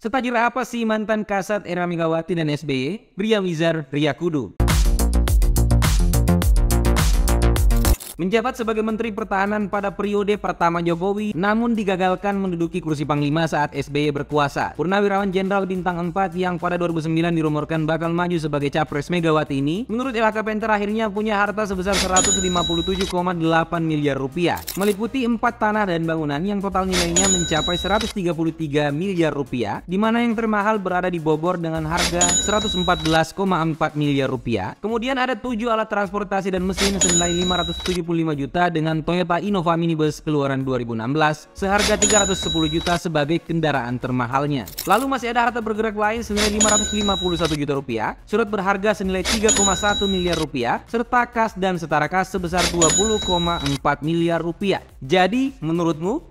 Setajir apa sih mantan kasat Era Megawati dan SBY? Ria Mizar, Ria Kudu. Menjabat sebagai Menteri Pertahanan pada periode pertama Jokowi, namun digagalkan menduduki kursi Panglima saat SBY berkuasa. Purnawirawan Jenderal Bintang 4 yang pada 2009 dirumorkan bakal maju sebagai Capres Megawati ini, menurut LHKPN terakhirnya punya harta sebesar 157,8 miliar rupiah, meliputi empat tanah dan bangunan yang total nilainya mencapai 133 miliar rupiah, di mana yang termahal berada di Bogor dengan harga 114,4 miliar rupiah. Kemudian ada tujuh alat transportasi dan mesin senilai 570 juta dengan Toyota Innova Minibus keluaran 2016 seharga 310 juta sebagai kendaraan termahalnya. Lalu masih ada harta bergerak lain senilai 551 juta rupiah, surat berharga senilai 3,1 miliar rupiah, serta kas dan setara kas sebesar 20,4 miliar rupiah. Jadi, menurutmu